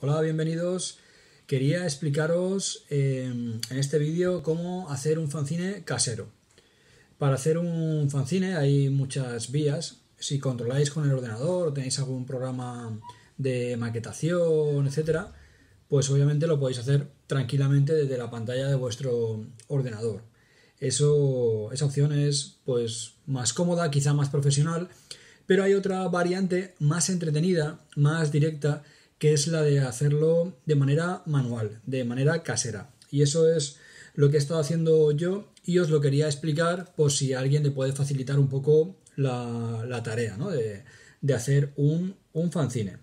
Hola, bienvenidos. Quería explicaros em, en este vídeo cómo hacer un fanzine casero. Para hacer un fanzine hay muchas vías. Si controláis con el ordenador o tenéis algún programa de maquetación, etcétera, pues obviamente lo podéis hacer tranquilamente desde la pantalla de vuestro ordenador. Eso, esa opción es pues más cómoda, quizá más profesional, pero hay otra variante más entretenida, más directa, que es la de hacerlo de manera manual, de manera casera. Y eso es lo que he estado haciendo yo y os lo quería explicar por si alguien le puede facilitar un poco la, tarea de, hacer un, fanzine.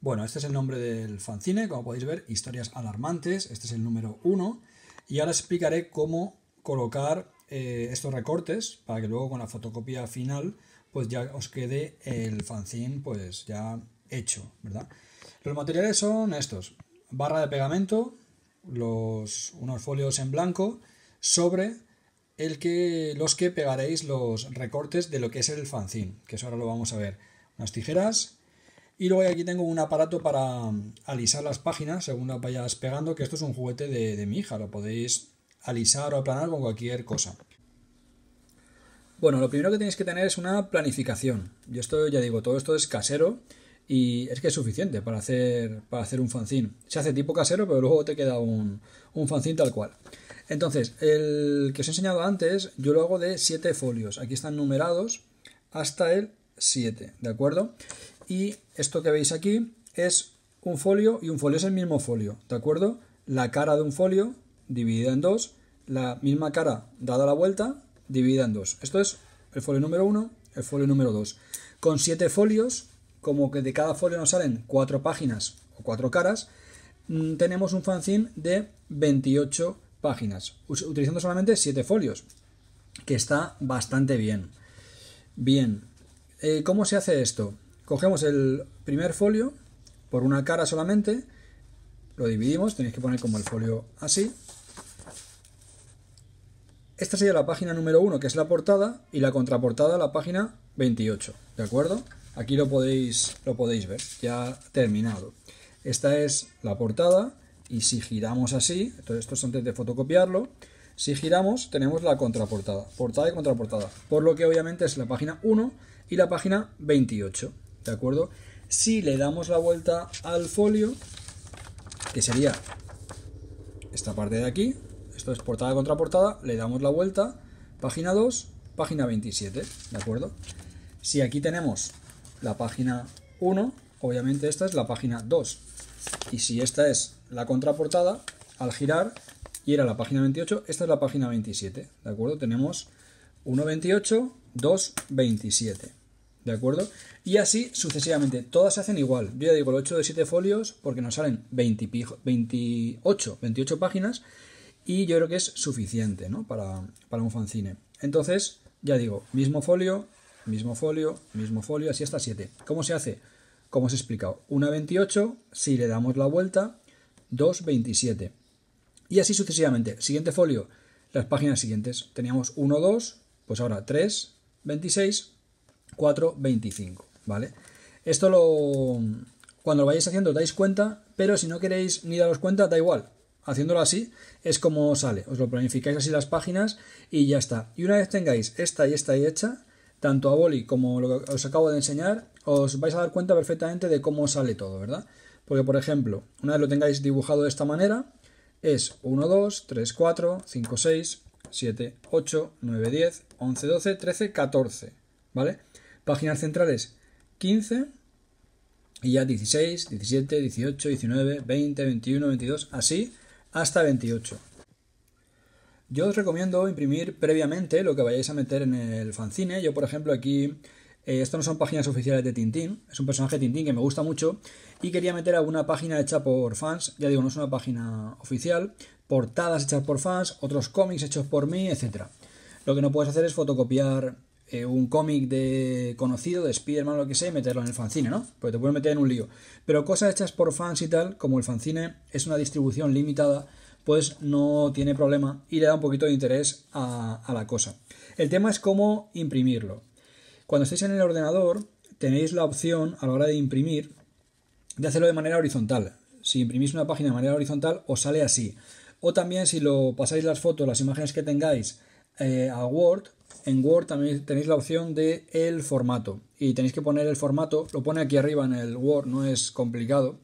Bueno, este es el nombre del fanzine, como podéis ver, historias alarmantes, este es el número uno. y ahora explicaré cómo colocar eh, estos recortes para que luego con la fotocopia final pues ya os quede el fanzine pues ya hecho, ¿verdad? Los materiales son estos, barra de pegamento, los, unos folios en blanco sobre el que, los que pegaréis los recortes de lo que es el fanzine, que eso ahora lo vamos a ver, unas tijeras y luego aquí tengo un aparato para mm, alisar las páginas según las vayas pegando, que esto es un juguete de, de mi hija, lo podéis alisar o aplanar con cualquier cosa. Bueno, lo primero que tenéis que tener es una planificación. Yo esto ya digo, todo esto es casero y es que es suficiente para hacer, para hacer un fanzine. Se hace tipo casero, pero luego te queda un, un tal cual. Entonces, el que os he enseñado antes, yo lo hago de 7 folios. Aquí están numerados hasta el 7, ¿de acuerdo? Y esto que veis aquí es un folio y un folio es el mismo folio, ¿de acuerdo? La cara de un folio dividida en dos, la misma cara dada la vuelta dividida en dos. Esto es el folio número 1, el folio número 2. Con siete folios, como que de cada folio nos salen cuatro páginas o cuatro caras, mm, tenemos un fanzine de 28 páginas, utilizando solamente siete folios, que está bastante bien. Bien, eh, ¿cómo se hace esto? Cogemos el primer folio por una cara solamente, lo dividimos, tenéis que poner como el folio así, esta sería la página número 1, que es la portada, y la contraportada, la página 28, ¿de acuerdo? Aquí lo podéis, lo podéis ver, ya terminado. Esta es la portada, y si giramos así, entonces esto es antes de fotocopiarlo, si giramos tenemos la contraportada, portada y contraportada, por lo que obviamente es la página 1 y la página 28, ¿de acuerdo? Si le damos la vuelta al folio, que sería esta parte de aquí, entonces, portada contra portada, le damos la vuelta, página 2, página 27, ¿de acuerdo? Si aquí tenemos la página 1, obviamente esta es la página 2. Y si esta es la contraportada, al girar y era la página 28, esta es la página 27, ¿de acuerdo? Tenemos 1.28, 27, ¿de acuerdo? Y así sucesivamente, todas se hacen igual. Yo ya digo, los 8 de 7 folios porque nos salen 28, 28 páginas y yo creo que es suficiente ¿no? para, para un fanzine. Entonces, ya digo, mismo folio, mismo folio, mismo folio, así hasta 7. ¿Cómo se hace? Como os he explicado, una 28, si le damos la vuelta, 2,27. Y así sucesivamente. Siguiente folio, las páginas siguientes. Teníamos 1, 2, pues ahora 3, 26, 4, 25. ¿Vale? Esto lo. Cuando lo vayáis haciendo os dais cuenta, pero si no queréis ni daros cuenta, da igual haciéndolo así es como sale. Os lo planificáis así las páginas y ya está. Y una vez tengáis esta y esta y hecha, tanto a boli como lo que os acabo de enseñar, os vais a dar cuenta perfectamente de cómo sale todo, ¿verdad? Porque, por ejemplo, una vez lo tengáis dibujado de esta manera, es 1, 2, 3, 4, 5, 6, 7, 8, 9, 10, 11, 12, 13, 14, ¿vale? Páginas centrales 15 y ya 16, 17, 18, 19, 20, 21, 22, así hasta 28. Yo os recomiendo imprimir previamente lo que vayáis a meter en el fanzine. Yo, por ejemplo, aquí eh, esto no son páginas oficiales de Tintín, es un personaje de Tintín que me gusta mucho y quería meter alguna página hecha por fans, ya digo, no es una página oficial, portadas hechas por fans, otros cómics hechos por mí, etc. Lo que no puedes hacer es fotocopiar eh, un cómic de conocido, de Spider-Man lo que sea, meterlo en el fanzine, ¿no? Porque te puedes meter en un lío. Pero cosas hechas por fans y tal, como el fanzine es una distribución limitada, pues no tiene problema y le da un poquito de interés a, la cosa. El tema es cómo imprimirlo. Cuando estéis en el ordenador, tenéis la opción a la hora de imprimir de hacerlo de manera horizontal. Si imprimís una página de manera horizontal, os sale así. O también si lo pasáis las fotos, las imágenes que tengáis eh, a Word, en Word también tenéis la opción de el formato y tenéis que poner el formato, lo pone aquí arriba en el Word, no es complicado.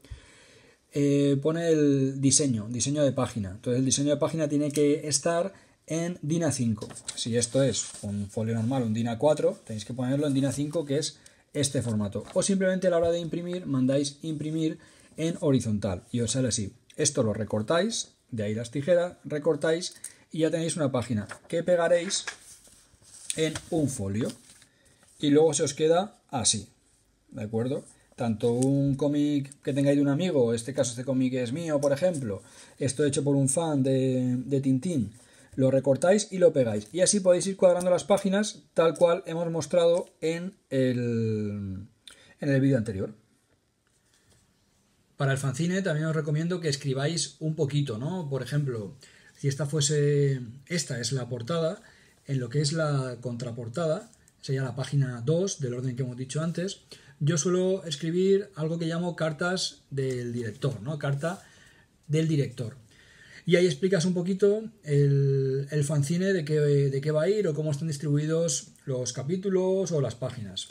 Eh, pone el diseño, diseño de página. Entonces el diseño de página tiene que estar en DINA 5. Si esto es un folio normal, un DINA 4, tenéis que ponerlo en DINA 5 que es este formato. O simplemente a la hora de imprimir mandáis imprimir en horizontal y os sale así. Esto lo recortáis, de ahí las tijeras, recortáis y ya tenéis una página que pegaréis en un folio. Y luego se os queda así. ¿De acuerdo? Tanto un cómic que tengáis de un amigo, en este caso este cómic es mío, por ejemplo, esto hecho por un fan de, de Tintín, lo recortáis y lo pegáis. Y así podéis ir cuadrando las páginas tal cual hemos mostrado en el, en el vídeo anterior. Para el fanzine también os recomiendo que escribáis un poquito, ¿no? Por ejemplo, si esta fuese, esta es la portada, en lo que es la contraportada, sería la página 2 del orden que hemos dicho antes, yo suelo escribir algo que llamo cartas del director, ¿no? Carta del director. Y ahí explicas un poquito el, el fanzine de qué, de qué va a ir o cómo están distribuidos los capítulos o las páginas.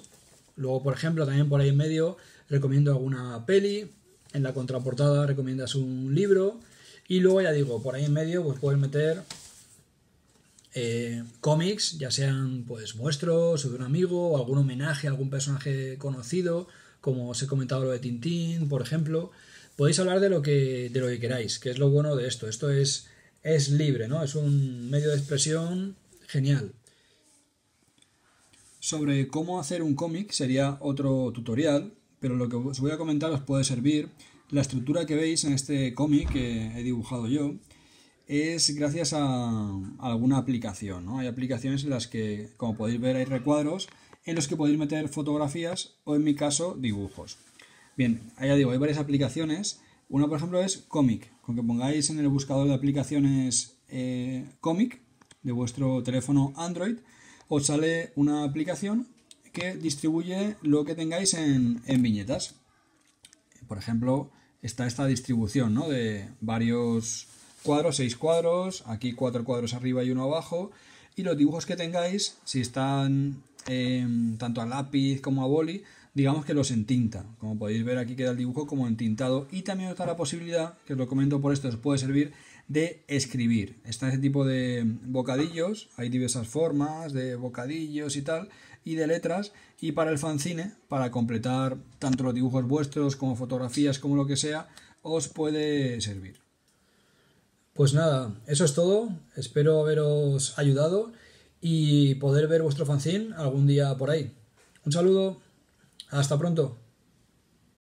Luego, por ejemplo, también por ahí en medio recomiendo alguna peli, en la contraportada recomiendas un libro y luego ya digo, por ahí en medio pues puedes meter eh, cómics, ya sean pues vuestros o de un amigo, o algún homenaje a algún personaje conocido, como os he comentado lo de Tintín, por ejemplo. Podéis hablar de lo que, de lo que queráis, que es lo bueno de esto. Esto es, es libre, ¿no? Es un medio de expresión genial. Sobre cómo hacer un cómic sería otro tutorial, pero lo que os voy a comentar os puede servir. La estructura que veis en este cómic que he dibujado yo es gracias a, alguna aplicación. ¿no? Hay aplicaciones en las que, como podéis ver, hay recuadros en los que podéis meter fotografías o, en mi caso, dibujos. Bien, ya digo, hay varias aplicaciones. Una, por ejemplo, es Comic. Con que pongáis en el buscador de aplicaciones eh, Comic de vuestro teléfono Android, os sale una aplicación que distribuye lo que tengáis en, en viñetas. Por ejemplo, está esta distribución ¿no? de varios cuadros, seis cuadros, aquí cuatro cuadros arriba y uno abajo. Y los dibujos que tengáis, si están em, tanto a lápiz como a boli, digamos que los entinta. Como podéis ver aquí queda el dibujo como entintado. Y también está la posibilidad, que os lo comento por esto, os puede servir de escribir. Está ese tipo de bocadillos, hay diversas formas de bocadillos y tal, y de letras. Y para el fanzine, para completar tanto los dibujos vuestros como fotografías como lo que sea, os puede servir. Pues nada, eso es todo. Espero haberos ayudado y poder ver vuestro fanzine algún día por ahí. Un saludo. Hasta pronto.